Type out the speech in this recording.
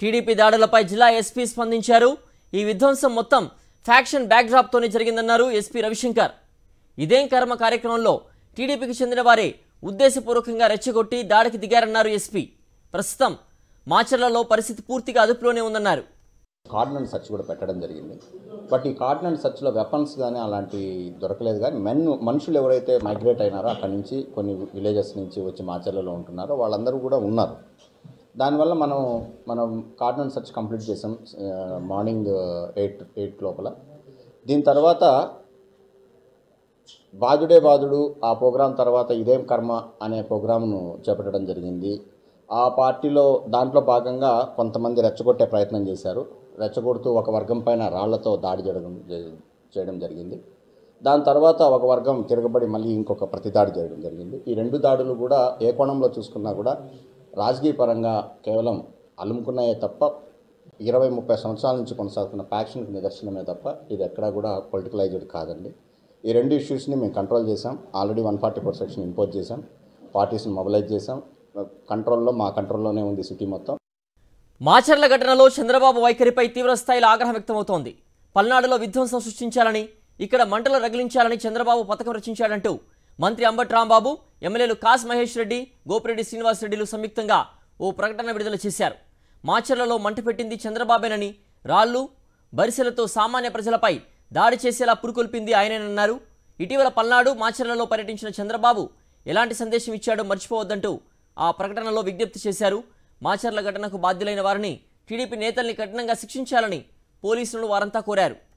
TDP దాడులపై జిల్లా SP స్పందించారు ఈ విధ్వంసం మొత్తం ఫ్యాక్షన్ బ్యాక్డ్రాప్తోనే జరిగిందన్నారు ఎస్పీ రవిశంకర్ ఇదేం కర్మ కార్యక్రమంలో టీడీపీకి చెందిన వారే ఉద్దేశపూర్వకంగా రెచ్చగొట్టి దాడికి దిగారన్నారు ఎస్పీ ప్రస్తుతం మాచర్లలో పరిస్థితి పూర్తిగా అదుపులోనే ఉందన్నారు కార్డన్ సర్చ్ కూడా పెట్టడం జరిగింది బట్ ఈ కార్డన్ సర్చ్లో వెపన్స్ కానీ అలాంటివి దొరకలేదు కానీ మెన్ మనుషులు ఎవరైతే మైగ్రేట్ అయినారో అక్కడి నుంచి కొన్ని విలేజెస్ నుంచి వచ్చి మాచర్లలో ఉంటున్నారో వాళ్ళందరూ కూడా ఉన్నారు దానివల్ల మనం మనం కార్టూన్ సెర్చ్ కంప్లీట్ చేసాం మార్నింగ్ ఎయిట్ ఎయిట్ లోపల దీని తర్వాత బాధుడే బాధుడు ఆ ప్రోగ్రాం తర్వాత ఇదేం కర్మ అనే ప్రోగ్రామ్ను చేపట్టడం జరిగింది ఆ పార్టీలో దాంట్లో భాగంగా కొంతమంది రెచ్చగొట్టే ప్రయత్నం చేశారు రెచ్చగొడుతూ ఒక వర్గం పైన రాళ్లతో దాడి జరగడం చేయడం జరిగింది దాని తర్వాత ఒక వర్గం తిరగబడి మళ్ళీ ఇంకొక ప్రతిదాడి చేయడం జరిగింది ఈ రెండు దాడులు కూడా ఏ కోణంలో చూసుకున్నా కూడా రాజకీయ పరంగా కేవలం అలుముకున్నాయే తప్ప ఇరవై ముప్పై సంవత్సరాల నుంచి కొనసాగుతున్న ప్యాక్షన్ నిదర్శనమే తప్ప ఇది ఎక్కడా కూడా పొలిటికలైజ్డ్ కాదండి ఈ రెండు ఇష్యూస్ని మేము కంట్రోల్ చేసాం already one forty four section impose చేసాం పార్టీస్ని మొబిలైజ్ చేసాం కంట్రోల్లో మా కంట్రోల్లోనే ఉంది సిటీ మొత్తం మాచర్ల ఘటనలో చంద్రబాబు వైఖరిపై తీవ్రస్థాయిలో ఆగ్రహం వ్యక్తమవుతోంది పల్నాడులో విధ్వంసం సృష్టించాలని ఇక్కడ మంటలు రగిలించాలని చంద్రబాబు పథకం రచించాడంటూ మంత్రి అంబట్ రాంబాబు ఎమ్మెల్యేలు కాస్ మహేష్ రెడ్డి గోపిరెడ్డి శ్రీనివాస్ సంయుక్తంగా ఓ ప్రకటన విడుదల చేశారు మాచర్లలో మంట పెట్టింది చంద్రబాబేనని రాళ్లు బరిసెలతో సామాన్య ప్రజలపై దాడి చేసేలా పురుకొల్పింది ఆయనేనన్నారు ఇటీవల పల్నాడు మాచర్లలో పర్యటించిన చంద్రబాబు ఎలాంటి సందేశం ఇచ్చాడో మర్చిపోవద్దంటూ ఆ ప్రకటనలో విజ్ఞప్తి చేశారు మాచర్ల ఘటనకు బాధ్యులైన వారిని టీడీపీ నేతల్ని కఠినంగా శిక్షించాలని పోలీసులను వారంతా కోరారు